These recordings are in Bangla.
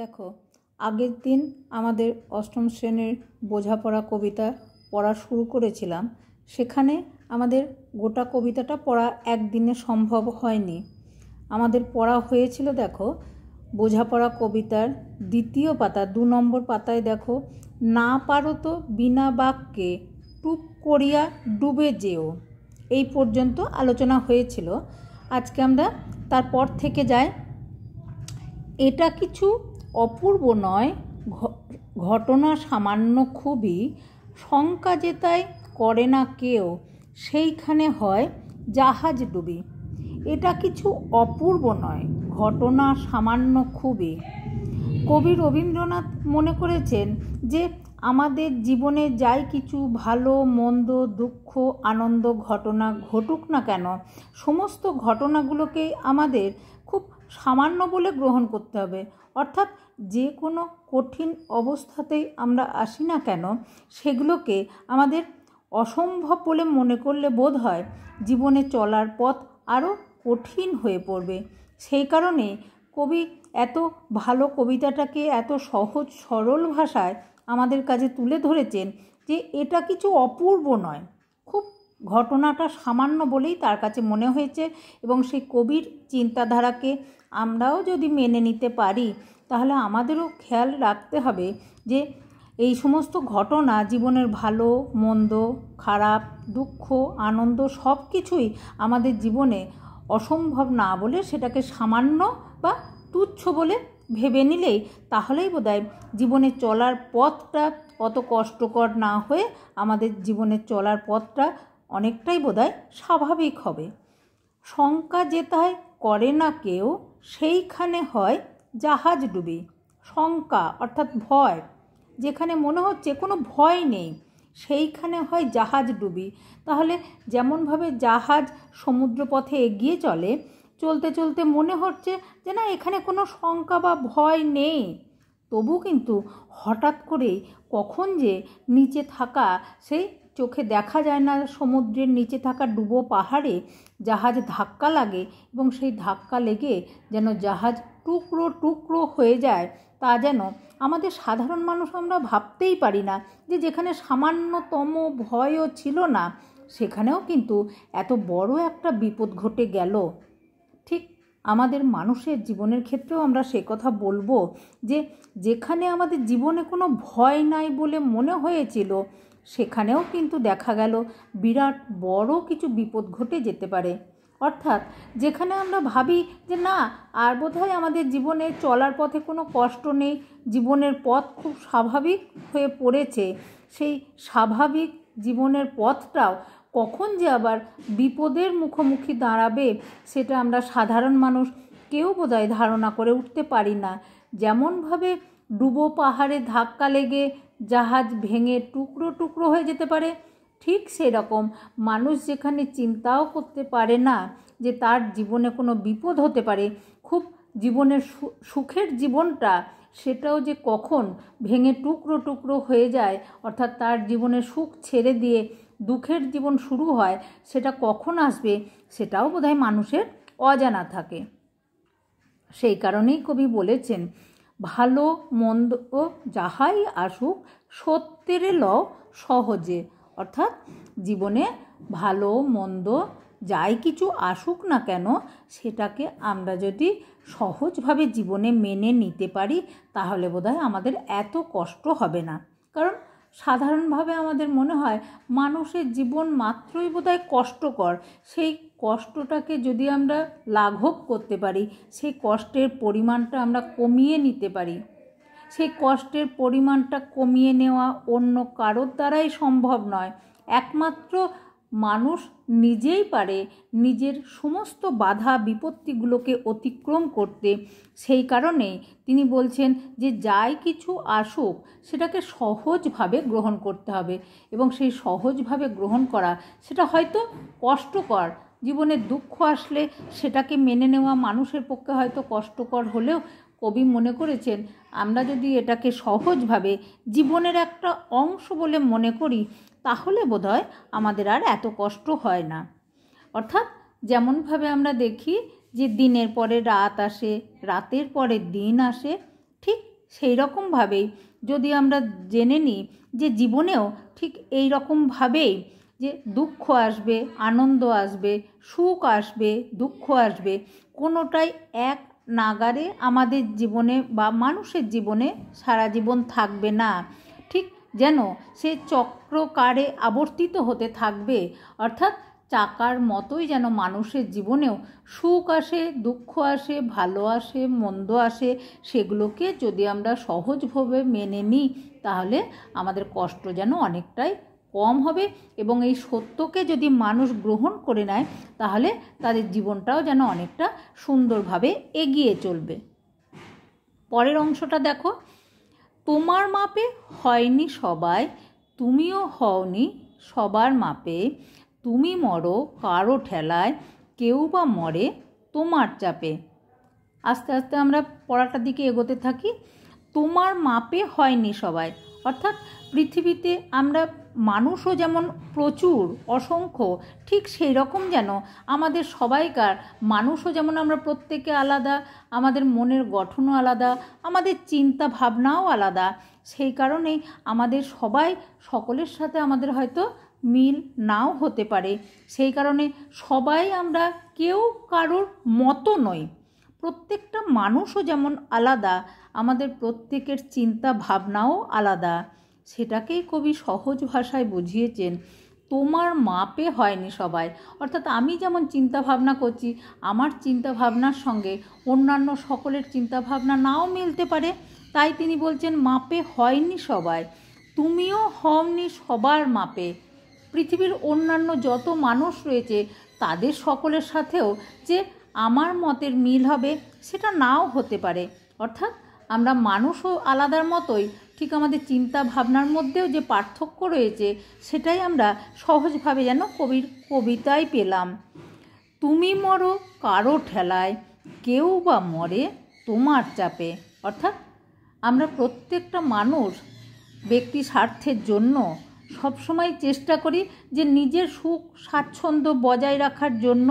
দেখো আগের দিন আমাদের অষ্টম শ্রেণীর বোঝাপড়া কবিতা পড়া শুরু করেছিলাম সেখানে আমাদের গোটা কবিতাটা পড়া একদিনে সম্ভব হয়নি আমাদের পড়া হয়েছিল দেখো বোঝাপড়া কবিতার দ্বিতীয় পাতা দু নম্বর পাতায় দেখো না পারো তো বিনা বাক্যে টুপ করিয়া ডুবে যেও এই পর্যন্ত আলোচনা হয়েছিল আজকে আমরা তারপর থেকে যাই এটা কিছু অপূর্ব নয় ঘটনা সামান্য খুবই শঙ্কা জেতায় করে না কেউ সেইখানে হয় জাহাজ ডুবি এটা কিছু অপূর্ব নয় ঘটনা সামান্য খুবই কবি রবীন্দ্রনাথ মনে করেছেন যে আমাদের জীবনে যাই কিছু ভালো মন্দ দুঃখ আনন্দ ঘটনা ঘটুক না কেন সমস্ত ঘটনাগুলোকে আমাদের সামান্য বলে গ্রহণ করতে হবে অর্থাৎ যে কোনো কঠিন অবস্থাতেই আমরা আসি না কেন সেগুলোকে আমাদের অসম্ভব বলে মনে করলে বোধ হয় জীবনে চলার পথ আরও কঠিন হয়ে পড়বে সেই কারণে কবি এত ভালো কবিতাটাকে এত সহজ সরল ভাষায় আমাদের কাছে তুলে ধরেছেন যে এটা কিছু অপূর্ব নয় খুব ঘটনাটা সামান্য বলেই তার কাছে মনে হয়েছে এবং সেই কবির চিন্তাধারাকে আমরাও যদি মেনে নিতে পারি তাহলে আমাদেরও খেয়াল রাখতে হবে যে এই সমস্ত ঘটনা জীবনের ভালো মন্দ খারাপ দুঃখ আনন্দ সব কিছুই আমাদের জীবনে অসম্ভব না বলে সেটাকে সামান্য বা তুচ্ছ বলে ভেবে নিলেই তাহলেই বোধহয় জীবনে চলার পথটা অত কষ্টকর না হয়ে আমাদের জীবনে চলার পথটা অনেকটাই বোধহয় স্বাভাবিক হবে শঙ্কা যেতায় করে না কেউ সেইখানে হয় জাহাজ ডুবে শঙ্কা অর্থাৎ ভয় যেখানে মনে হচ্ছে কোনো ভয় নেই সেইখানে হয় জাহাজ ডুবি তাহলে যেমনভাবে জাহাজ সমুদ্রপথে এগিয়ে চলে চলতে চলতে মনে হচ্ছে যে না এখানে কোনো শঙ্কা বা ভয় নেই তবু কিন্তু হঠাৎ করেই কখন যে নিচে থাকা সেই চোখে দেখা যায় না সমুদ্রের নিচে থাকা ডুবো পাহাড়ে জাহাজ ধাক্কা লাগে এবং সেই ধাক্কা লেগে যেন জাহাজ টুকরো টুকরো হয়ে যায় তা যেন আমাদের সাধারণ মানুষ আমরা ভাবতেই পারি না যে যেখানে সামান্যতম ভয়ও ছিল না সেখানেও কিন্তু এত বড় একটা বিপদ ঘটে গেল ঠিক আমাদের মানুষের জীবনের ক্ষেত্রেও আমরা সে কথা বলবো যে যেখানে আমাদের জীবনে কোনো ভয় নাই বলে মনে হয়েছিল সেখানেও কিন্তু দেখা গেল বিরাট বড় কিছু বিপদ ঘটে যেতে পারে অর্থাৎ যেখানে আমরা ভাবি যে না আর বোধহয় আমাদের জীবনে চলার পথে কোনো কষ্ট নেই জীবনের পথ খুব স্বাভাবিক হয়ে পড়েছে সেই স্বাভাবিক জীবনের পথটাও কখন যে আবার বিপদের মুখোমুখি দাঁড়াবে সেটা আমরা সাধারণ মানুষ কেউ বোধহয় ধারণা করে উঠতে পারি না যেমনভাবে ডুবো পাহাড়ে ধাক্কা লেগে জাহাজ ভেঙে টুকরো টুকরো হয়ে যেতে পারে ঠিক সেরকম মানুষ যেখানে চিন্তাও করতে পারে না যে তার জীবনে কোনো বিপদ হতে পারে খুব জীবনের সুখের জীবনটা সেটাও যে কখন ভেঙে টুকরো টুকরো হয়ে যায় অর্থাৎ তার জীবনে সুখ ছেড়ে দিয়ে দুঃখের জীবন শুরু হয় সেটা কখন আসবে সেটাও বোধহয় মানুষের অজানা থাকে সেই কারণেই কবি বলেছেন ভালো মন্দ যাহাই আসুক সত্যের ল সহজে অর্থাৎ জীবনে ভালো মন্দ যাই কিছু আসুক না কেন সেটাকে আমরা যদি সহজভাবে জীবনে মেনে নিতে পারি তাহলে বোধহয় আমাদের এত কষ্ট হবে না কারণ সাধারণভাবে আমাদের মনে হয় মানুষের জীবন মাত্রই বোধহয় কষ্টকর সেই কষ্টটাকে যদি আমরা লাঘব করতে পারি সেই কষ্টের পরিমাণটা আমরা কমিয়ে নিতে পারি সেই কষ্টের পরিমাণটা কমিয়ে নেওয়া অন্য কারোর দ্বারাই সম্ভব নয় একমাত্র মানুষ নিজেই পারে নিজের সমস্ত বাধা বিপত্তিগুলোকে অতিক্রম করতে সেই কারণে তিনি বলছেন যে যাই কিছু আসুক সেটাকে সহজভাবে গ্রহণ করতে হবে এবং সেই সহজভাবে গ্রহণ করা সেটা হয়তো কষ্টকর জীবনে দুঃখ আসলে সেটাকে মেনে নেওয়া মানুষের পক্ষে হয়তো কষ্টকর হলেও কবি মনে করেছেন আমরা যদি এটাকে সহজভাবে জীবনের একটা অংশ বলে মনে করি তাহলে বোধহয় আমাদের আর এত কষ্ট হয় না অর্থাৎ যেমনভাবে আমরা দেখি যে দিনের পরে রাত আসে রাতের পরে দিন আসে ঠিক সেই রকমভাবেই যদি আমরা জেনে নিই যে জীবনেও ঠিক এই রকমভাবেই যে দুঃখ আসবে আনন্দ আসবে সুখ আসবে দুঃখ আসবে কোনোটাই এক নাগারে আমাদের জীবনে বা মানুষের জীবনে সারা জীবন থাকবে না ঠিক যেন সে চক্রকারে আবর্তিত হতে থাকবে অর্থাৎ চাকার মতোই যেন মানুষের জীবনেও সুখ আসে দুঃখ আসে ভালো আসে মন্দ আসে সেগুলোকে যদি আমরা সহজভাবে মেনে নিই তাহলে আমাদের কষ্ট যেন অনেকটাই কম হবে এবং এই সত্যকে যদি মানুষ গ্রহণ করে নেয় তাহলে তাদের জীবনটাও যেন অনেকটা সুন্দরভাবে এগিয়ে চলবে পরের অংশটা দেখো তোমার মাপে হয়নি সবাই তুমিও হওনি সবার মাপে তুমি মরো কারো ঠেলায় কেউ বা মরে তোমার চাপে আস্তে আস্তে আমরা পড়াটার দিকে এগোতে থাকি তোমার মাপে হয়নি সবাই অর্থাৎ পৃথিবীতে আমরা মানুষও যেমন প্রচুর অসংখ্য ঠিক সেই রকম যেন আমাদের সবাইকার মানুষও যেমন আমরা প্রত্যেকে আলাদা আমাদের মনের গঠনও আলাদা আমাদের চিন্তা ভাবনাও আলাদা সেই কারণে আমাদের সবাই সকলের সাথে আমাদের হয়তো মিল নাও হতে পারে সেই কারণে সবাই আমরা কেউ কারোর মতো নই প্রত্যেকটা মানুষও যেমন আলাদা আমাদের প্রত্যেকের চিন্তা ভাবনাও আলাদা সেটাকেই কবি সহজ ভাষায় বুঝিয়েছেন তোমার মাপে হয়নি সবাই অর্থাৎ আমি যেমন চিন্তা ভাবনা করছি আমার চিন্তা ভাবনার সঙ্গে অন্যান্য সকলের চিন্তা ভাবনা নাও মিলতে পারে তাই তিনি বলছেন মাপে হয়নি সবাই তুমিও হওনি সবার মাপে পৃথিবীর অন্যান্য যত মানুষ রয়েছে তাদের সকলের সাথেও যে আমার মতের মিল হবে সেটা নাও হতে পারে অর্থাৎ আমরা মানুষও আলাদার মতোই ঠিক আমাদের চিন্তা ভাবনার মধ্যেও যে পার্থক্য রয়েছে সেটাই আমরা সহজভাবে যেন কবির কবিতায় পেলাম তুমি মরো কারো ঠেলায় কেউ বা মরে তোমার চাপে অর্থাৎ আমরা প্রত্যেকটা মানুষ ব্যক্তি স্বার্থের জন্য সবসময় চেষ্টা করি যে নিজের সুখ স্বাচ্ছন্দ্য বজায় রাখার জন্য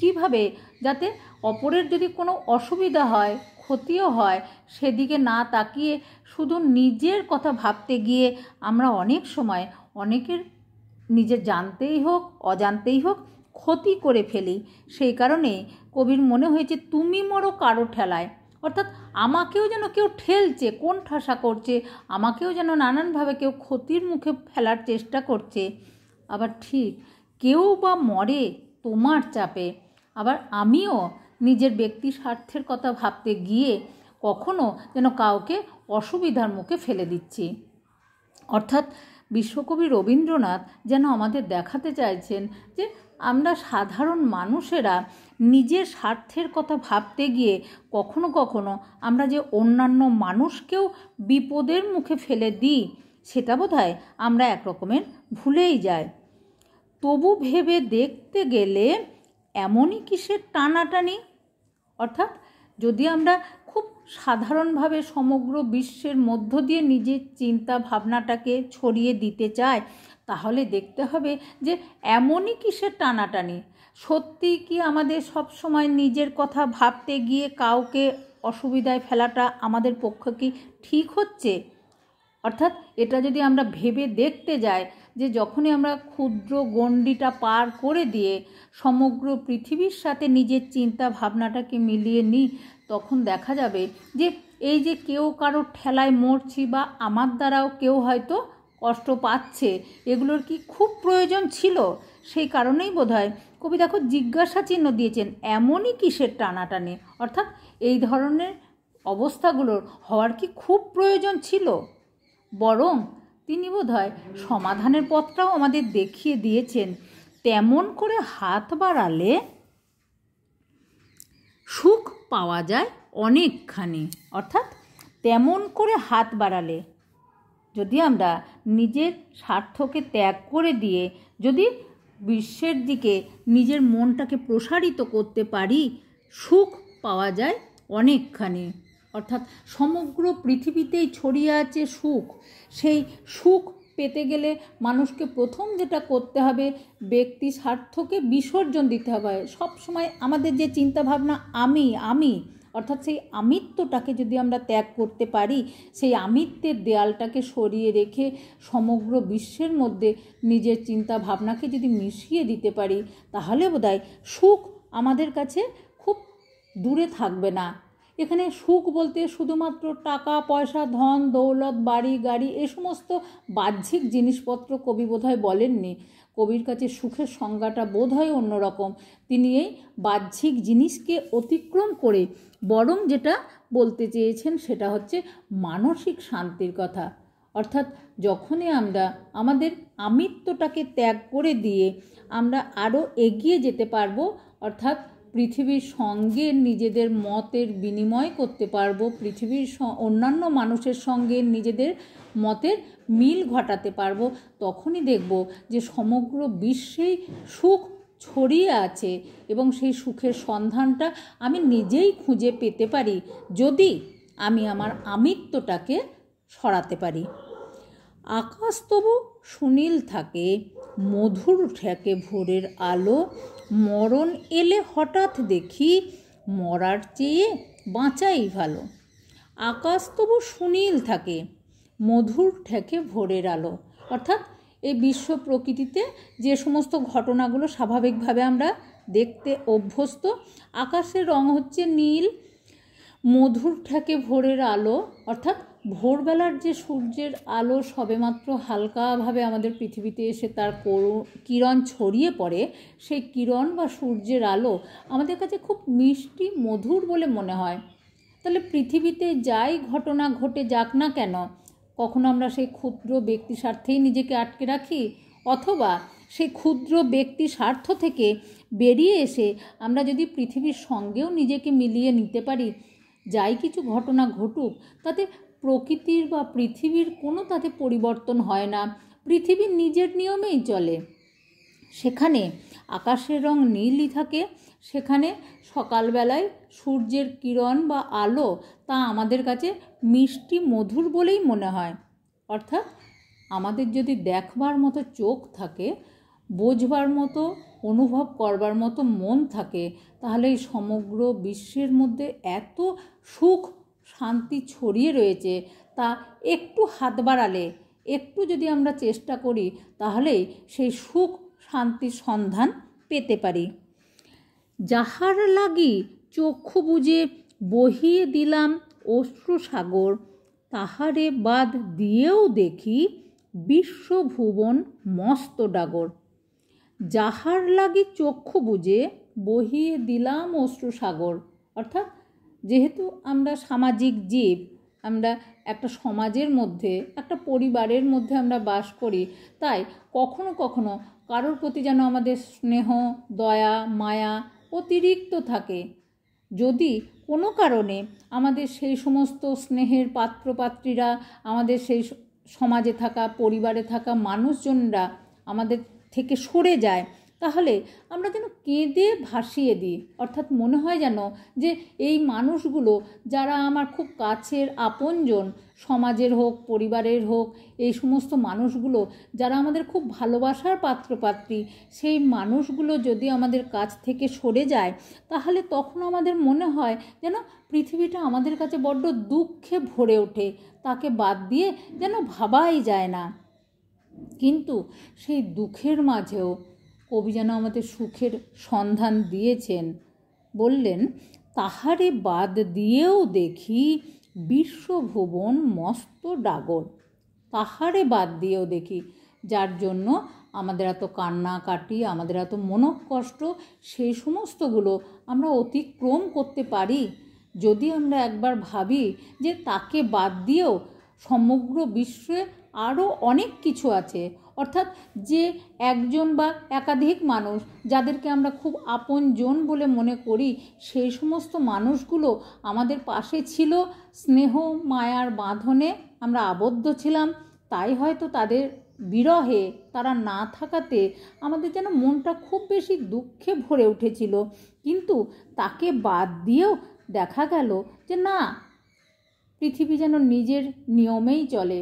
কিভাবে যাতে অপরের যদি কোনো অসুবিধা হয় ক্ষতিও হয় সেদিকে না তাকিয়ে শুধু নিজের কথা ভাবতে গিয়ে আমরা অনেক সময় অনেকের নিজের জানতেই হোক অজান্তেই হোক ক্ষতি করে ফেলি সেই কারণে কবির মনে হয়েছে তুমি মরো কারো ঠেলায় অর্থাৎ আমাকেও যেন কেউ ঠেলছে কোন ঠাসা করছে আমাকেও যেন নানানভাবে কেউ ক্ষতির মুখে ফেলার চেষ্টা করছে আবার ঠিক কেউ বা মরে তোমার চাপে আবার আমিও নিজের ব্যক্তি স্বার্থের কথা ভাবতে গিয়ে কখনো যেন কাউকে অসুবিধার মুখে ফেলে দিচ্ছি অর্থাৎ বিশ্বকবি রবীন্দ্রনাথ যেন আমাদের দেখাতে চাইছেন যে আমরা সাধারণ মানুষেরা নিজের স্বার্থের কথা ভাবতে গিয়ে কখনো কখনো আমরা যে অন্যান্য মানুষকেও বিপদের মুখে ফেলে দিই সেটা বোধ হয় আমরা একরকমের ভুলেই যাই তবু ভেবে দেখতে গেলে এমনই কিসের টানাটানি অর্থাৎ যদি আমরা খুব সাধারণভাবে সমগ্র বিশ্বের মধ্য দিয়ে নিজের চিন্তা ভাবনাটাকে ছড়িয়ে দিতে চাই তাহলে দেখতে হবে যে এমনই কিসের টানাটানি সত্যি কি আমাদের সব সময় নিজের কথা ভাবতে গিয়ে কাউকে অসুবিধায় ফেলাটা আমাদের পক্ষে কি ঠিক হচ্ছে অর্থাৎ এটা যদি আমরা ভেবে দেখতে যাই যে যখনই আমরা ক্ষুদ্র গণ্ডিটা পার করে দিয়ে সমগ্র পৃথিবীর সাথে নিজের চিন্তা ভাবনাটাকে মিলিয়ে নিই তখন দেখা যাবে যে এই যে কেউ কারোর ঠেলায় মরছি বা আমার দ্বারাও কেউ হয়তো কষ্ট পাচ্ছে এগুলোর কি খুব প্রয়োজন ছিল সেই কারণেই বোধহয় কবি দেখো জিজ্ঞাসা চিহ্ন দিয়েছেন এমনই কিসের টানাটানে অর্থাৎ এই ধরনের অবস্থাগুলোর হওয়ার কি খুব প্রয়োজন ছিল বরং তিনি বোধ সমাধানের পথটাও আমাদের দেখিয়ে দিয়েছেন তেমন করে হাত বাড়ালে সুখ পাওয়া যায় অনেকখানি অর্থাৎ তেমন করে হাত বাড়ালে যদি আমরা নিজের স্বার্থকে ত্যাগ করে দিয়ে যদি বিশ্বের দিকে নিজের মনটাকে প্রসারিত করতে পারি সুখ পাওয়া যায় অনেকখানি অর্থাৎ সমগ্র পৃথিবীতেই ছড়িয়ে আছে সুখ সেই সুখ পেতে গেলে মানুষকে প্রথম যেটা করতে হবে ব্যক্তি স্বার্থকে বিসর্জন দিতে হবে সব সময় আমাদের যে চিন্তাভাবনা আমি আমি অর্থাৎ সেই আমিত্বটাকে যদি আমরা ত্যাগ করতে পারি সেই আমিত্বের দেয়ালটাকে সরিয়ে রেখে সমগ্র বিশ্বের মধ্যে নিজের চিন্তা ভাবনাকে যদি মিশিয়ে দিতে পারি তাহলে বোধ সুখ আমাদের কাছে খুব দূরে থাকবে না এখানে সুখ বলতে শুধুমাত্র টাকা পয়সা ধন দৌলত বাড়ি গাড়ি এ সমস্ত বাহ্যিক জিনিসপত্র কবি বোধহয় বলেননি কবির কাছে সুখের সংজ্ঞাটা বোধ হয় অন্যরকম তিনি এই বাহ্যিক জিনিসকে অতিক্রম করে বরং যেটা বলতে চেয়েছেন সেটা হচ্ছে মানসিক শান্তির কথা অর্থাৎ যখনই আমরা আমাদের আমিত্বটাকে ত্যাগ করে দিয়ে আমরা আরও এগিয়ে যেতে পারবো অর্থাৎ পৃথিবীর সঙ্গে নিজেদের মতের বিনিময় করতে পারবো পৃথিবীর অন্যান্য মানুষের সঙ্গে নিজেদের মতের মিল ঘটাতে পারব তখনই দেখব যে সমগ্র বিশ্বেই সুখ ছড়িয়ে আছে এবং সেই সুখের সন্ধানটা আমি নিজেই খুঁজে পেতে পারি যদি আমি আমার আমিত্বটাকে সরাতে পারি আকাশ তবু সুনীল থাকে মধুর ঠেকে ভোরের আলো মরণ এলে হঠাৎ দেখি মরার চেয়ে বাঁচাই ভালো আকাশ তবু সুনীল থাকে মধুর ঠেকে ভোরের আলো অর্থাৎ এই বিশ্ব প্রকৃতিতে যে সমস্ত ঘটনাগুলো স্বাভাবিকভাবে আমরা দেখতে অভ্যস্ত আকাশের রং হচ্ছে নীল মধুর ঠেকে ভোরের আলো অর্থাৎ ভোরবেলার যে সূর্যের আলো সবেমাত্র হালকাভাবে আমাদের পৃথিবীতে এসে তার কিরণ ছড়িয়ে পড়ে সেই কিরণ বা সূর্যের আলো আমাদের কাছে খুব মিষ্টি মধুর বলে মনে হয় তাহলে পৃথিবীতে যাই ঘটনা ঘটে যাক না কেন কখনো আমরা সেই ক্ষুদ্র ব্যক্তি স্বার্থেই নিজেকে আটকে রাখি অথবা সেই ক্ষুদ্র ব্যক্তি স্বার্থ থেকে বেরিয়ে এসে আমরা যদি পৃথিবীর সঙ্গেও নিজেকে মিলিয়ে নিতে পারি যাই কিছু ঘটনা ঘটুক তাতে প্রকৃতির বা পৃথিবীর কোনো তাতে পরিবর্তন হয় না পৃথিবীর নিজের নিয়মেই চলে সেখানে আকাশের রং নীলই থাকে সেখানে সকালবেলায় সূর্যের কিরণ বা আলো তা আমাদের কাছে মিষ্টি মধুর বলেই মনে হয় অর্থাৎ আমাদের যদি দেখবার মতো চোখ থাকে বোঝবার মতো অনুভব করবার মতো মন থাকে তাহলে এই সমগ্র বিশ্বের মধ্যে এত সুখ শান্তি ছড়িয়ে রয়েছে তা একটু হাত বাড়ালে একটু যদি আমরা চেষ্টা করি তাহলেই সেই সুখ শান্তির সন্ধান পেতে পারি যাহার লাগি চক্ষু বুঝে বহিয়ে দিলাম অশ্রুসাগর তাহারে বাদ দিয়েও দেখি বিশ্বভুবন মস্ত ডাগর যাহার লাগি চক্ষু বুঝে বহিয়ে দিলাম অশ্রুসাগর অর্থাৎ যেহেতু আমরা সামাজিক জীব আমরা একটা সমাজের মধ্যে একটা পরিবারের মধ্যে আমরা বাস করি তাই কখনো কখনো কারোর প্রতি যেন আমাদের স্নেহ দয়া মায়া অতিরিক্ত থাকে যদি কোনো কারণে আমাদের সেই সমস্ত স্নেহের পাত্রপাত্রীরা আমাদের সেই সমাজে থাকা পরিবারে থাকা মানুষজনরা আমাদের থেকে সরে যায় তাহলে আমরা যেন কেঁদে ভাসিয়ে দিই অর্থাৎ মনে হয় যেন যে এই মানুষগুলো যারা আমার খুব কাছের আপনজন সমাজের হোক পরিবারের হোক এই সমস্ত মানুষগুলো যারা আমাদের খুব ভালোবাসার পাত্রপাত্রী সেই মানুষগুলো যদি আমাদের কাছ থেকে সরে যায় তাহলে তখন আমাদের মনে হয় যেন পৃথিবীটা আমাদের কাছে বড্ড দুঃখে ভরে ওঠে তাকে বাদ দিয়ে যেন ভাবাই যায় না কিন্তু সেই দুঃখের মাঝেও কবি যেন আমাদের সুখের সন্ধান দিয়েছেন বললেন তাহারে বাদ দিয়েও দেখি বিশ্বভুবন মস্ত ডাগর তাহারে বাদ দিয়েও দেখি যার জন্য আমাদের এত কান্নাকাটি আমাদের এত মনঃকষ্ট সেই সমস্তগুলো আমরা অতিক্রম করতে পারি যদি আমরা একবার ভাবি যে তাকে বাদ দিয়েও সমগ্র বিশ্বে আরও অনেক কিছু আছে অর্থাৎ যে একজন বা একাধিক মানুষ যাদেরকে আমরা খুব আপনজন বলে মনে করি সেই সমস্ত মানুষগুলো আমাদের পাশে ছিল স্নেহ মায়ার বাঁধনে আমরা আবদ্ধ ছিলাম তাই হয়তো তাদের বিরহে তারা না থাকাতে আমাদের যেন মনটা খুব বেশি দুঃখে ভরে উঠেছিল কিন্তু তাকে বাদ দিয়েও দেখা গেল যে না পৃথিবী যেন নিজের নিয়মেই চলে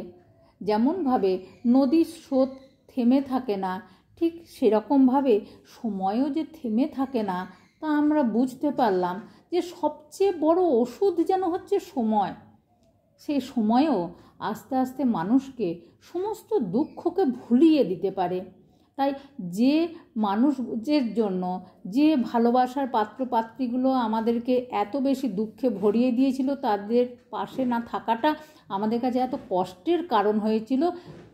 যেমনভাবে নদীর স্রোত থেমে থাকে না ঠিক সেরকমভাবে সময়ও যে থেমে থাকে না তা আমরা বুঝতে পারলাম যে সবচেয়ে বড় ওষুধ যেন হচ্ছে সময় সেই সময়ও আস্তে আস্তে মানুষকে সমস্ত দুঃখকে ভুলিয়ে দিতে পারে তাই যে মানুষের জন্য যে ভালোবাসার পাত্র পাত্রীগুলো আমাদেরকে এত বেশি দুঃখে ভরিয়ে দিয়েছিল তাদের পাশে না থাকাটা আমাদের কাছে এত কষ্টের কারণ হয়েছিল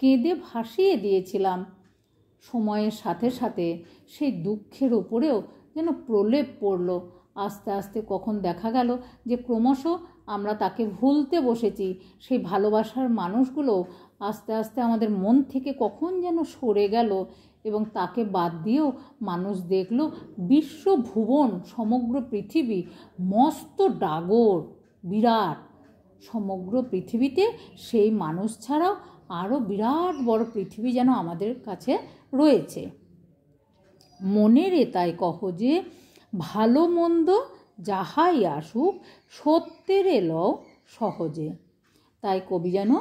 কেঁদে ভাসিয়ে দিয়েছিলাম সময়ের সাথে সাথে সেই দুঃখের ওপরেও যেন প্রলেপ পড়ল আস্তে আস্তে কখন দেখা গেল যে ক্রমশ আমরা তাকে ভুলতে বসেছি সেই ভালোবাসার মানুষগুলো আস্তে আস্তে আমাদের মন থেকে কখন যেন সরে গেল এবং তাকে বাদ দিয়েও মানুষ দেখল বিশ্বভুবন সমগ্র পৃথিবী মস্ত ডাগর বিরাট সমগ্র পৃথিবীতে সেই মানুষ ছাড়াও আরও বিরাট বড় পৃথিবী যেন আমাদের কাছে রয়েছে মনের এতাই কহ যে ভালো মন্দ যাহাই আসুক সত্যের এলও সহজে তাই কবি যেন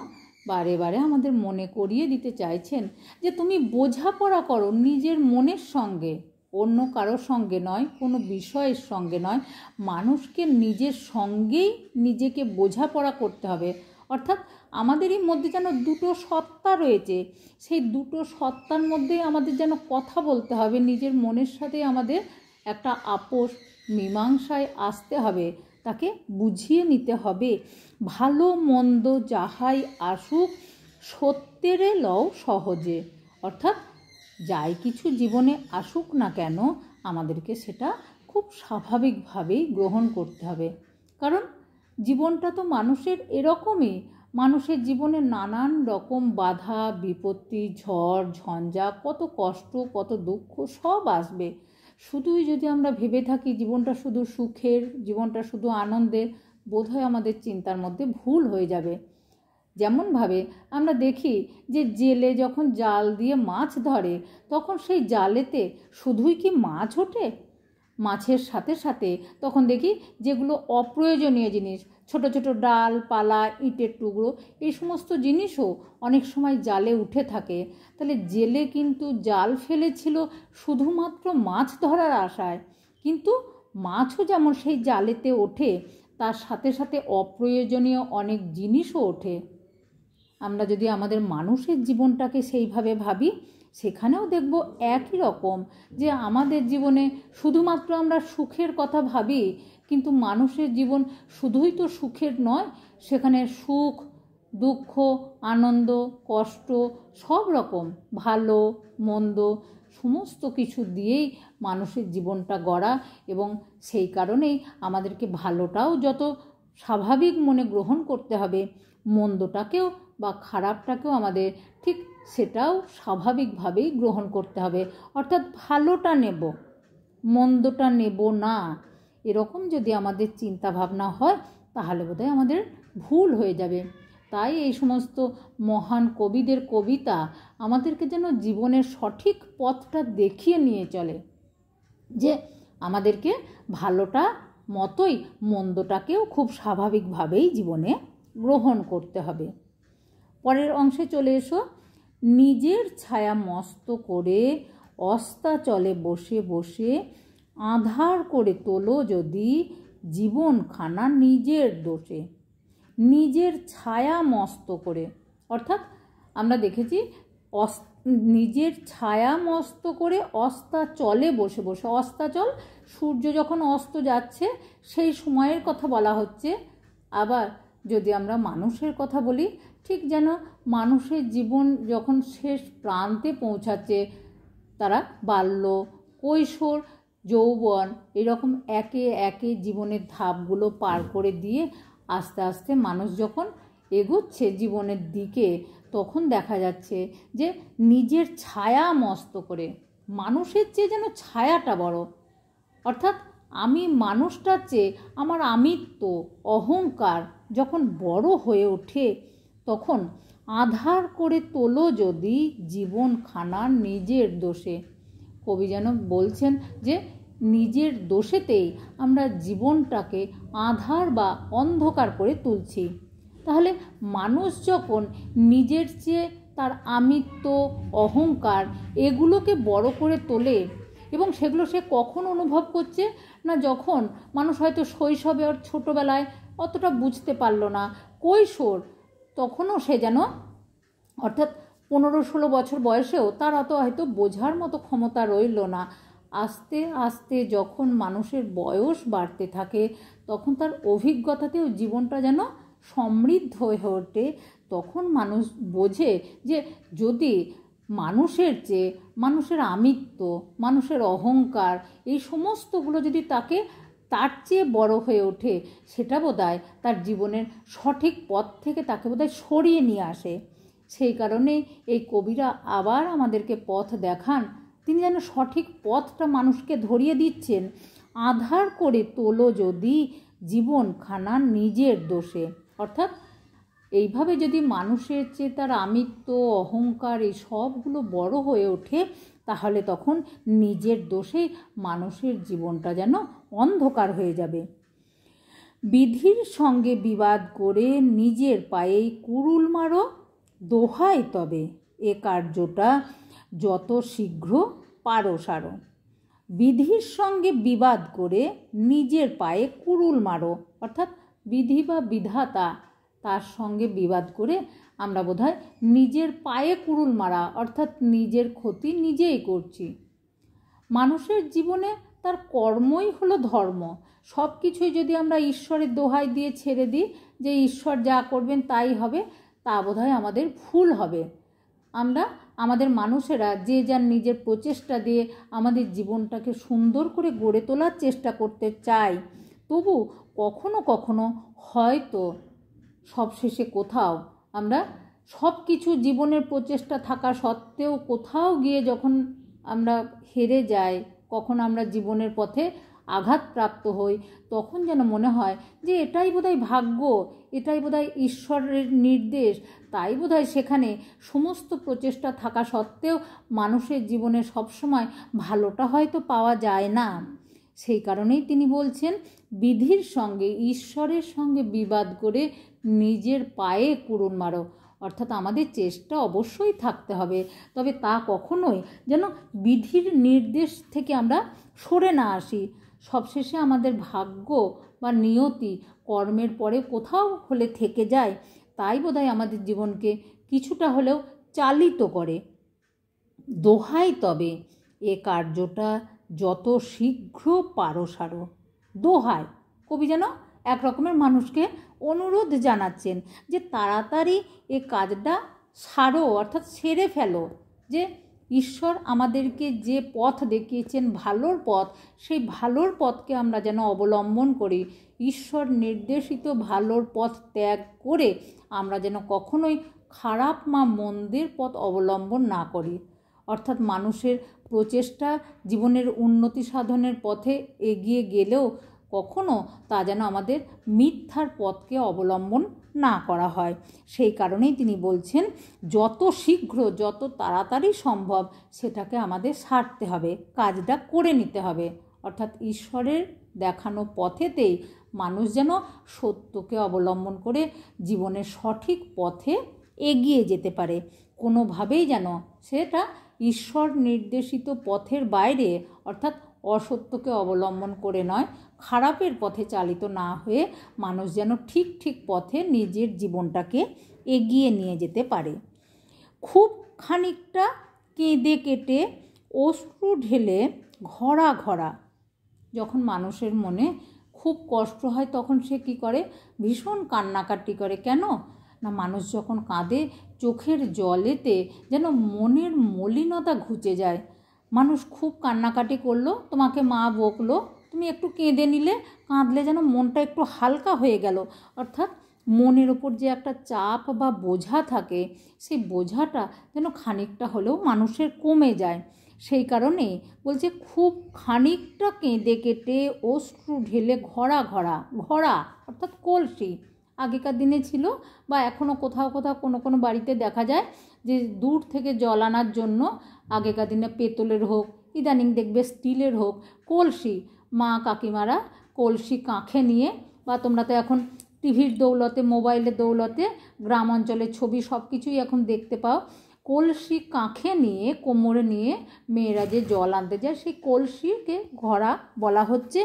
বারে বারে আমাদের মনে করিয়ে দিতে চাইছেন যে তুমি বোঝাপড়া করো নিজের মনের সঙ্গে অন্য কারোর সঙ্গে নয় কোনো বিষয়ের সঙ্গে নয় মানুষকে নিজের সঙ্গেই নিজেকে বোঝাপড়া করতে হবে অর্থাৎ আমাদেরই মধ্যে যেন দুটো সত্তা রয়েছে সেই দুটো সত্তার মধ্যে আমাদের যেন কথা বলতে হবে নিজের মনের সাথে আমাদের একটা আপোষ মীমাংসায় আসতে হবে তাকে বুঝিয়ে নিতে হবে ভালো মন্দ যাহাই আসুক সত্যের লও সহজে অর্থাৎ যাই কিছু জীবনে আসুক না কেন আমাদেরকে সেটা খুব স্বাভাবিকভাবেই গ্রহণ করতে হবে কারণ জীবনটা তো মানুষের এরকমই মানুষের জীবনে নানান রকম বাধা বিপত্তি ঝড় ঝঞ্ঝা কত কষ্ট কত দুঃখ সব আসবে শুধুই যদি আমরা ভেবে থাকি জীবনটা শুধু সুখের জীবনটা শুধু আনন্দের বোধহয় আমাদের চিন্তার মধ্যে ভুল হয়ে যাবে যেমনভাবে আমরা দেখি যে জেলে যখন জাল দিয়ে মাছ ধরে তখন সেই জালেতে শুধুই কি মাছ ওঠে মাছের সাথে সাথে তখন দেখি যেগুলো অপ্রয়োজনীয় জিনিস ছোট ছোট ডাল পালা ইটের টুকরো এই সমস্ত জিনিসও অনেক সময় জালে উঠে থাকে তাহলে জেলে কিন্তু জাল ফেলেছিল শুধুমাত্র মাছ ধরার আশায় কিন্তু মাছও যেমন সেই জালেতে ওঠে তার সাথে সাথে অপ্রয়োজনীয় অনেক জিনিসও ওঠে আমরা যদি আমাদের মানুষের জীবনটাকে সেইভাবে ভাবি সেখানেও দেখব একই রকম যে আমাদের জীবনে শুধুমাত্র আমরা সুখের কথা ভাবি কিন্তু মানুষের জীবন শুধুই তো সুখের নয় সেখানে সুখ দুঃখ আনন্দ কষ্ট সব রকম ভালো মন্দ সমস্ত কিছু দিয়েই মানুষের জীবনটা গড়া এবং সেই কারণেই আমাদেরকে ভালোটাও যত স্বাভাবিক মনে গ্রহণ করতে হবে মন্দটাকেও বা খারাপটাকেও আমাদের ঠিক সেটাও স্বাভাবিকভাবেই গ্রহণ করতে হবে অর্থাৎ ভালোটা নেব মন্দটা নেব না এরকম যদি আমাদের চিন্তা ভাবনা হয় তাহলে বোধহয় আমাদের ভুল হয়ে যাবে তাই এই সমস্ত মহান কবিদের কবিতা আমাদেরকে যেন জীবনের সঠিক পথটা দেখিয়ে নিয়ে চলে যে আমাদেরকে ভালোটা মতোই মন্দটাকেও খুব স্বাভাবিকভাবেই জীবনে গ্রহণ করতে হবে পরের অংশে চলে এসো নিজের ছায়া মস্ত করে অস্তা চলে বসে বসে আধার করে তোলো যদি জীবন খানা নিজের দোষে নিজের ছায়া মস্ত করে অর্থাৎ আমরা দেখেছি অস্ত নিজের ছায়া মস্ত করে অস্তা চলে বসে বসে অস্তাচল সূর্য যখন অস্ত যাচ্ছে সেই সময়ের কথা বলা হচ্ছে আবার যদি আমরা মানুষের কথা বলি ঠিক যেন মানুষের জীবন যখন শেষ প্রান্তে পৌঁছাচ্ছে তারা বাল্য কৈশোর যৌবন এরকম একে একে জীবনের ধাপগুলো পার করে দিয়ে আস্তে আস্তে মানুষ যখন এগোচ্ছে জীবনের দিকে তখন দেখা যাচ্ছে যে নিজের ছায়া মস্ত করে মানুষের চেয়ে যেন ছায়াটা বড় অর্থাৎ আমি মানুষটার চেয়ে আমার আমিত্ব অহংকার যখন বড় হয়ে ওঠে তখন আধার করে তোলো যদি জীবন খানা নিজের দোষে কবি যেন বলছেন যে নিজের দোষেতেই আমরা জীবনটাকে আধার বা অন্ধকার করে তুলছি তাহলে মানুষ যখন নিজের চেয়ে তার আমিত্ব অহংকার এগুলোকে বড় করে তোলে এবং সেগুলো সে কখন অনুভব করছে না যখন মানুষ হয়তো শৈশবে ওর ছোটোবেলায় অতটা বুঝতে পারলো না কৈশোর তখনও সে যেন অর্থাৎ পনেরো ষোলো বছর বয়সেও তার অত হয়তো বোঝার মতো ক্ষমতা রইল না আস্তে আস্তে যখন মানুষের বয়স বাড়তে থাকে তখন তার অভিজ্ঞতাতেও জীবনটা যেন সমৃদ্ধ হয়ে ওঠে তখন মানুষ বোঝে যে যদি মানুষের চেয়ে মানুষের আমিত্ব মানুষের অহংকার এই সমস্তগুলো যদি তাকে তার চেয়ে বড় হয়ে ওঠে সেটা বোধহয় তার জীবনের সঠিক পথ থেকে তাকে বোধহয় সরিয়ে নিয়ে আসে সেই কারণে এই কবিরা আবার আমাদেরকে পথ দেখান তিনি যেন সঠিক পথটা মানুষকে ধরিয়ে দিচ্ছেন আধার করে তোলো যদি জীবন খানা নিজের দোষে অর্থাৎ এইভাবে যদি মানুষের চেয়ে তার আমিত্ব অহংকার এই সবগুলো বড় হয়ে ওঠে তাহলে তখন নিজের দোষে মানুষের জীবনটা যেন অন্ধকার হয়ে যাবে বিধির সঙ্গে বিবাদ করে নিজের পায়েই কুরুল মারো দোহাই তবে এ কার্যটা যত শীঘ্র পারো সারো বিধির সঙ্গে বিবাদ করে নিজের পায়ে কুরুল মারো অর্থাৎ বিধি বা বিধাতা তার সঙ্গে বিবাদ করে আমরা বোধহয় নিজের পায়ে কুড়ুল মারা অর্থাৎ নিজের ক্ষতি নিজেই করছি মানুষের জীবনে তার কর্মই হলো ধর্ম সব কিছুই যদি আমরা ঈশ্বরের দোহাই দিয়ে ছেড়ে দিই যে ঈশ্বর যা করবেন তাই হবে তা হয় আমাদের ভুল হবে আমরা আমাদের মানুষেরা যে যার নিজের প্রচেষ্টা দিয়ে আমাদের জীবনটাকে সুন্দর করে গড়ে তোলার চেষ্টা করতে চাই তবু কখনো কখনো হয়তো সবশেষে কোথাও আমরা সব কিছু জীবনের প্রচেষ্টা থাকা সত্ত্বেও কোথাও গিয়ে যখন আমরা হেরে যাই কখন আমরা জীবনের পথে আঘাতপ্রাপ্ত হই তখন যেন মনে হয় যে এটাই বোধহয় ভাগ্য এটাই বোধহয় ঈশ্বরের নির্দেশ তাই বোধহয় সেখানে সমস্ত প্রচেষ্টা থাকা সত্ত্বেও মানুষের জীবনে সবসময় ভালোটা হয়তো পাওয়া যায় না সেই কারণেই তিনি বলছেন বিধির সঙ্গে ঈশ্বরের সঙ্গে বিবাদ করে নিজের পায়ে কুড়ুন মারো অর্থাৎ আমাদের চেষ্টা অবশ্যই থাকতে হবে তবে তা কখনোই যেন বিধির নির্দেশ থেকে আমরা সরে না আসি সবশেষে আমাদের ভাগ্য বা নিয়তি কর্মের পরে কোথাও হলে থেকে যায় তাই বোধহয় আমাদের জীবনকে কিছুটা হলেও চালিত করে দোহাই তবে এ কার্যটা যত শীঘ্র পারো সারো দোহায় কবি যেন এক রকমের মানুষকে অনুরোধ জানাচ্ছেন যে তাড়াতাড়ি এ কাজটা সারো অর্থাৎ সেরে ফেলো যে ঈশ্বর আমাদেরকে যে পথ দেখিয়েছেন ভালোর পথ সেই ভালোর পথকে আমরা যেন অবলম্বন করি ঈশ্বর নির্দেশিত ভালোর পথ ত্যাগ করে আমরা যেন কখনোই খারাপ মা মন্দির পথ অবলম্বন না করি অর্থাৎ মানুষের প্রচেষ্টা জীবনের উন্নতি সাধনের পথে এগিয়ে গেলেও কখনও তা যেন আমাদের মিথ্যার পথকে অবলম্বন না করা হয় সেই কারণেই তিনি বলছেন যত শীঘ্র যত তাড়াতাড়ি সম্ভব সেটাকে আমাদের সারতে হবে কাজটা করে নিতে হবে অর্থাৎ ঈশ্বরের দেখানো পথেতেই মানুষ যেন সত্যকে অবলম্বন করে জীবনের সঠিক পথে এগিয়ে যেতে পারে কোনোভাবেই যেন সেটা ঈশ্বর নির্দেশিত পথের বাইরে অর্থাৎ অসত্যকে অবলম্বন করে নয় খারাপের পথে চালিত না হয়ে মানুষ যেন ঠিক ঠিক পথে নিজের জীবনটাকে এগিয়ে নিয়ে যেতে পারে খুব খানিকটা কেঁদে কেটে অশ্রু ঢেলে ঘরা ঘরা যখন মানুষের মনে খুব কষ্ট হয় তখন সে কি করে ভীষণ কান্নাকাটি করে কেন না মানুষ যখন কাঁদে চোখের জলেতে যেন মনের মলিনতা ঘুচে যায় মানুষ খুব কান্নাকাটি করলো তোমাকে মা বকলো তুমি একটু কেঁদে নিলে কাঁদলে যেন মনটা একটু হালকা হয়ে গেল অর্থাৎ মনের ওপর যে একটা চাপ বা বোঝা থাকে সেই বোঝাটা যেন খানিকটা হলেও মানুষের কমে যায় সেই কারণে বলছে খুব খানিকটা কেঁদে কেটে অশ্রু ঢেলে ঘরা ঘরা ঘরা অর্থাৎ কলসি আগেকার দিনে ছিল বা এখনও কোথাও কোথাও কোনো কোনো বাড়িতে দেখা যায় যে দূর থেকে জল আনার জন্য আগেকার দিনে পেতলের হোক ইদানিং দেখবে স্টিলের হোক কলসি মা কাকিমারা কলসি কাঁখে নিয়ে বা তোমরা তো এখন টিভির দৌলতে মোবাইলের দৌলতে গ্রাম অঞ্চলের ছবি সব কিছুই এখন দেখতে পাও কলসি কাঁখে নিয়ে কোমরে নিয়ে মেয়েরা যে জল আনতে যায় সেই কলসিকে ঘরা বলা হচ্ছে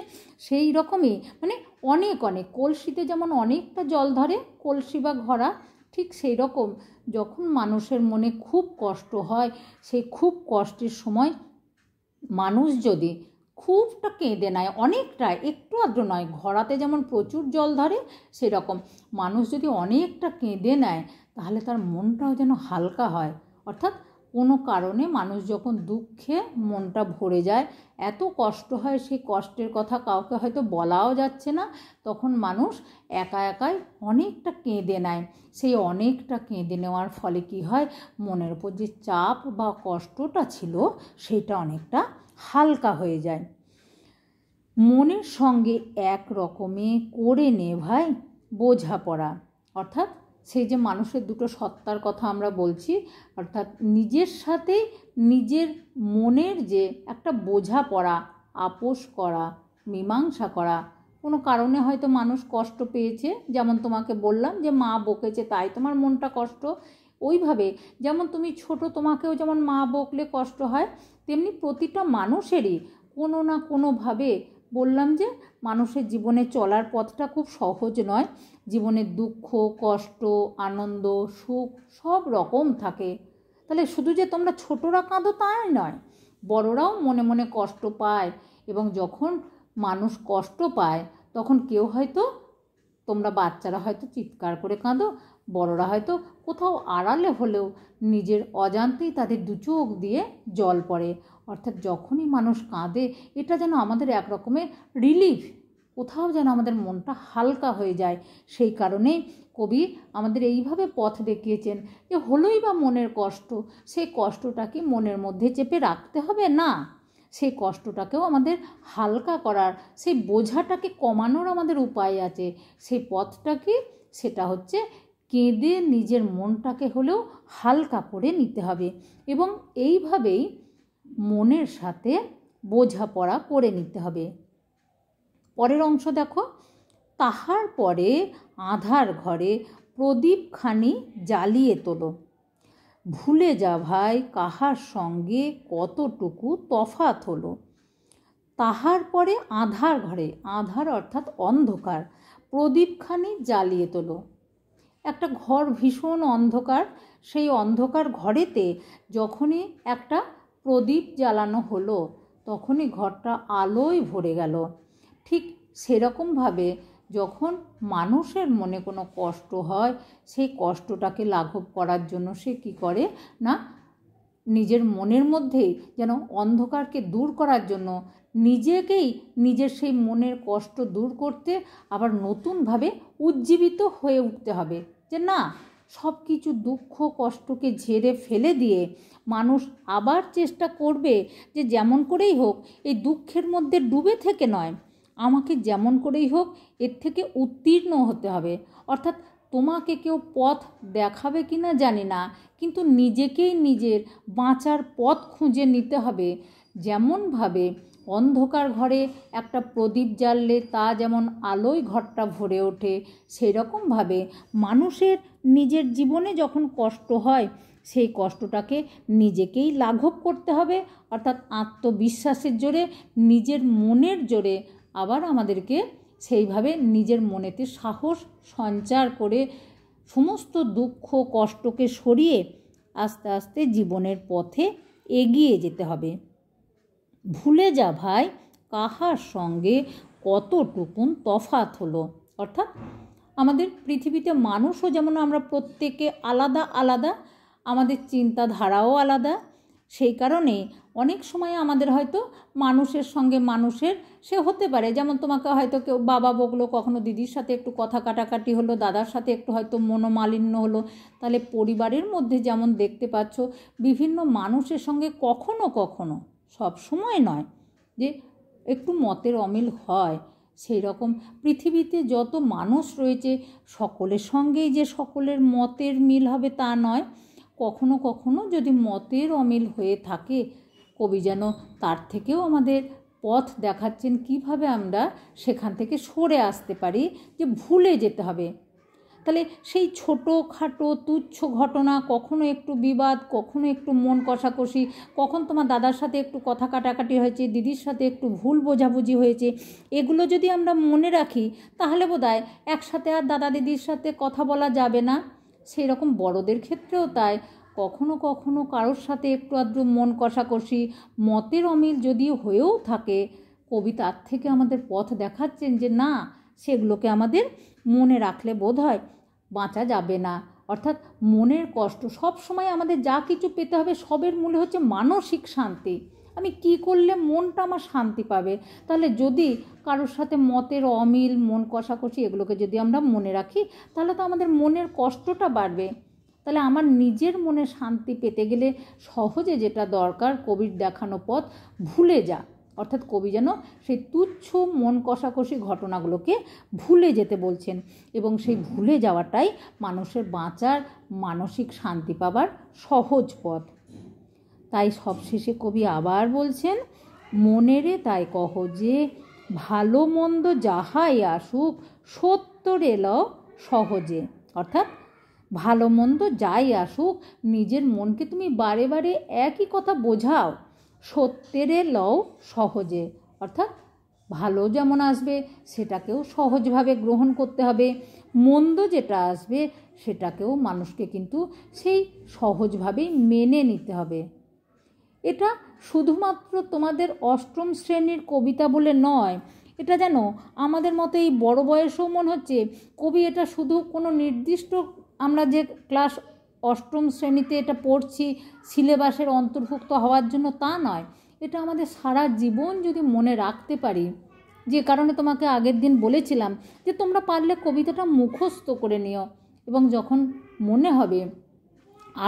সেই রকমই মানে অনেক অনেক কলসিতে যেমন অনেকটা জল ধরে কলসি বা ঘরা ঠিক সেই রকম যখন মানুষের মনে খুব কষ্ট হয় সেই খুব কষ্টের সময় মানুষ যদি খুবটা কেঁদে নেয় অনেকটা একটু আদ্র নয় ঘোড়াতে যেমন প্রচুর জল ধরে সেরকম মানুষ যদি অনেকটা কেঁদে নেয় তাহলে তার মনটাও যেন হালকা হয় অর্থাৎ কোনো কারণে মানুষ যখন দুঃখে মনটা ভরে যায় এত কষ্ট হয় সেই কষ্টের কথা কাউকে হয়তো বলাও যাচ্ছে না তখন মানুষ একা একাই অনেকটা কেঁদে নেয় সেই অনেকটা কেঁদে নেওয়ার ফলে কি হয় মনের উপর যে চাপ বা কষ্টটা ছিল সেটা অনেকটা হালকা হয়ে যায় মনের সঙ্গে এক রকমে করে নে ভাই বোঝাপড়া অর্থাৎ সেই যে মানুষের দুটো সত্তার কথা আমরা বলছি অর্থাৎ নিজের সাথে নিজের মনের যে একটা বোঝা পড়া আপোষ করা মীমাংসা করা কোনো কারণে হয়তো মানুষ কষ্ট পেয়েছে যেমন তোমাকে বললাম যে মা বকেছে তাই তোমার মনটা কষ্ট ওইভাবে যেমন তুমি ছোট তোমাকেও যেমন মা বকলে কষ্ট হয় তেমনি প্রতিটা মানুষেরই কোনো না কোনোভাবে বললাম যে মানুষের জীবনে চলার পথটা খুব সহজ নয় জীবনের দুঃখ কষ্ট আনন্দ সুখ সব রকম থাকে তাহলে শুধু যে তোমরা ছোটরা কাঁদো তাই নয় বড়রাও মনে মনে কষ্ট পায় এবং যখন মানুষ কষ্ট পায় তখন কেউ হয়তো তোমরা বাচ্চারা হয়তো চিৎকার করে কাঁদো বড়রা হয়তো কোথাও আড়ালে হলেও নিজের অজান্তেই তাদের দু চোখ দিয়ে জল পড়ে অর্থাৎ যখনই মানুষ কাঁদে এটা যেন আমাদের এক রকমের রিলিফ কোথাও যেন আমাদের মনটা হালকা হয়ে যায় সেই কারণেই কবি আমাদের এইভাবে পথ দেখিয়েছেন যে হলোই বা মনের কষ্ট সেই কষ্টটাকে মনের মধ্যে চেপে রাখতে হবে না সেই কষ্টটাকেও আমাদের হালকা করার সেই বোঝাটাকে কমানোর আমাদের উপায় আছে সেই পথটাকে সেটা হচ্ছে কেঁদে নিজের মনটাকে হলেও হালকা করে নিতে হবে এবং এইভাবেই মনের সাথে বোঝাপড়া করে নিতে হবে পরের অংশ দেখো তাহার পরে আধার ঘরে প্রদীপখানি জ্বালিয়ে তোলো ভুলে যা ভাই কাহার সঙ্গে কতটুকু তফাত হলো তাহার পরে আধার ঘরে আধার অর্থাৎ অন্ধকার প্রদীপখানি জ্বালিয়ে তোলো একটা ঘর ভীষণ অন্ধকার সেই অন্ধকার ঘরেতে যখনই একটা প্রদীপ জ্বালানো হলো তখনই ঘরটা আলোয় ভরে গেল ঠিক সেরকমভাবে যখন মানুষের মনে কোনো কষ্ট হয় সেই কষ্টটাকে লাঘব করার জন্য সে কী করে না নিজের মনের মধ্যেই যেন অন্ধকারকে দূর করার জন্য নিজেকেই নিজের সেই মনের কষ্ট দূর করতে আবার নতুনভাবে উজ্জীবিত হয়ে উঠতে হবে যে না সব কিছু দুঃখ কষ্টকে ঝেড়ে ফেলে দিয়ে মানুষ আবার চেষ্টা করবে যে যেমন করেই হোক এই দুঃখের মধ্যে ডুবে থেকে নয় আমাকে যেমন করেই হোক এর থেকে উত্তীর্ণ হতে হবে অর্থাৎ তোমাকে কেউ পথ দেখাবে কি না জানি না কিন্তু নিজেকেই নিজের বাঁচার পথ খুঁজে নিতে হবে যেমনভাবে অন্ধকার ঘরে একটা প্রদীপ জ্বাললে তা যেমন আলোয় ঘরটা ভরে ওঠে সেরকমভাবে মানুষের নিজের জীবনে যখন কষ্ট হয় সেই কষ্টটাকে নিজেকেই লাঘব করতে হবে অর্থাৎ আত্মবিশ্বাসের জোরে নিজের মনের জোরে আবার আমাদেরকে সেইভাবে নিজের মনেতে সাহস সঞ্চার করে সমস্ত দুঃখ কষ্টকে সরিয়ে আস্তে আস্তে জীবনের পথে এগিয়ে যেতে হবে ভুলে যা ভাই কাহার সঙ্গে কতটুকুন তফাত হলো অর্থাৎ আমাদের পৃথিবীতে মানুষও যেমন আমরা প্রত্যেকে আলাদা আলাদা আমাদের চিন্তাধারাও আলাদা সেই কারণে অনেক সময় আমাদের হয়তো মানুষের সঙ্গে মানুষের সে হতে পারে যেমন তোমাকে হয়তো কেউ বাবা বকলো কখনো দিদির সাথে একটু কথা কাটাকাটি হলো দাদার সাথে একটু হয়তো মনোমালিন্য হলো তাহলে পরিবারের মধ্যে যেমন দেখতে পাচ্ছ বিভিন্ন মানুষের সঙ্গে কখনো কখনো সব সময় নয় যে একটু মতের অমিল হয় সেই রকম পৃথিবীতে যত মানুষ রয়েছে সকলের সঙ্গেই যে সকলের মতের মিল হবে তা নয় কখনো কখনো যদি মতের অমিল হয়ে থাকে কবি যেন তার থেকেও আমাদের পথ দেখাচ্ছেন কিভাবে আমরা সেখান থেকে সরে আসতে পারি যে ভুলে যেতে হবে তাহলে সেই ছোটো খাটো তুচ্ছ ঘটনা কখনো একটু বিবাদ কখনো একটু মন কষাকষি কখন তোমার দাদার সাথে একটু কথা কাটাকাটি হয়েছে দিদির সাথে একটু ভুল বোঝাবুঝি হয়েছে এগুলো যদি আমরা মনে রাখি তাহলে বোধ একসাথে আর দাদা দিদির সাথে কথা বলা যাবে না সেই রকম বড়দের ক্ষেত্রেও তাই কখনো কখনো কারোর সাথে একটু আধটু মন কষাকষি মতের অমিল যদি হয়েও থাকে কবি তার থেকে আমাদের পথ দেখাচ্ছেন যে না সেগুলোকে আমাদের মনে রাখলে বোধ হয় বাঁচা যাবে না অর্থাৎ মনের কষ্ট সব সময় আমাদের যা কিছু পেতে হবে সবের মূলে হচ্ছে মানসিক শান্তি আমি কি করলে মনটা আমার শান্তি পাবে তাহলে যদি কারোর সাথে মতের অমিল মন কষাকষি এগুলোকে যদি আমরা মনে রাখি তাহলে তো আমাদের মনের কষ্টটা বাড়বে তাহলে আমার নিজের মনে শান্তি পেতে গেলে সহজে যেটা দরকার কোভিড দেখানো পথ ভুলে যা অর্থাৎ কবি যেন সেই তুচ্ছ মন কষাকষি ঘটনাগুলোকে ভুলে যেতে বলছেন এবং সেই ভুলে যাওয়াটাই মানুষের বাঁচার মানসিক শান্তি পাবার সহজ পথ তাই সবশেষে কবি আবার বলছেন মনেরে তাই কহ যে ভালো মন্দ যাহাই আসুক সত্য রেল সহজে অর্থাৎ ভালো মন্দ যাই আসুক নিজের মনকে তুমি বারে বারে একই কথা বোঝাও সত্যেরে লও সহজে অর্থাৎ ভালো যেমন আসবে সেটাকেও সহজভাবে গ্রহণ করতে হবে মন্দ যেটা আসবে সেটাকেও মানুষকে কিন্তু সেই সহজভাবেই মেনে নিতে হবে এটা শুধুমাত্র তোমাদের অষ্টম শ্রেণীর কবিতা বলে নয় এটা যেন আমাদের মতো এই বড় বয়সেও মনে হচ্ছে কবি এটা শুধু কোনো নির্দিষ্ট আমরা যে ক্লাস অষ্টম শ্রেণীতে এটা পড়ছি সিলেবাসের অন্তর্ভুক্ত হওয়ার জন্য তা নয় এটা আমাদের সারা জীবন যদি মনে রাখতে পারি যে কারণে তোমাকে আগের দিন বলেছিলাম যে তোমরা পারলে কবিতাটা মুখস্থ করে নিও এবং যখন মনে হবে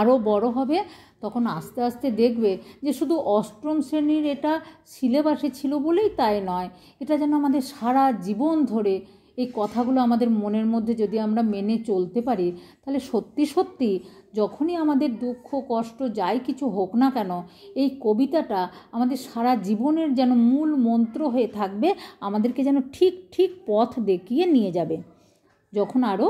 আরও বড় হবে তখন আস্তে আস্তে দেখবে যে শুধু অষ্টম শ্রেণীর এটা সিলেবাসে ছিল বলেই তাই নয় এটা যেন আমাদের সারা জীবন ধরে এই কথাগুলো আমাদের মনের মধ্যে যদি আমরা মেনে চলতে পারি তাহলে সত্যি সত্যি যখনই আমাদের দুঃখ কষ্ট যাই কিছু হোক না কেন এই কবিতাটা আমাদের সারা জীবনের যেন মূল মন্ত্র হয়ে থাকবে আমাদেরকে যেন ঠিক ঠিক পথ দেখিয়ে নিয়ে যাবে যখন আরও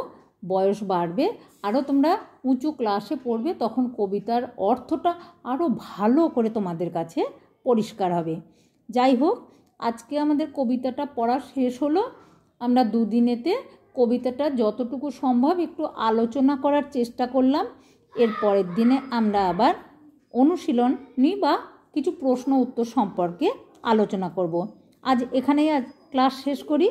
বয়স বাড়বে আরও তোমরা উঁচু ক্লাসে পড়বে তখন কবিতার অর্থটা আরও ভালো করে তোমাদের কাছে পরিষ্কার হবে যাই হোক আজকে আমাদের কবিতাটা পড়া শেষ হলো আমরা দুদিনেতে কবিতাটা যতটুকু সম্ভব একটু আলোচনা করার চেষ্টা করলাম এর পরের দিনে আমরা আবার অনুশীলন নিই বা কিছু প্রশ্ন উত্তর সম্পর্কে আলোচনা করব আজ এখানেই আজ ক্লাস শেষ করি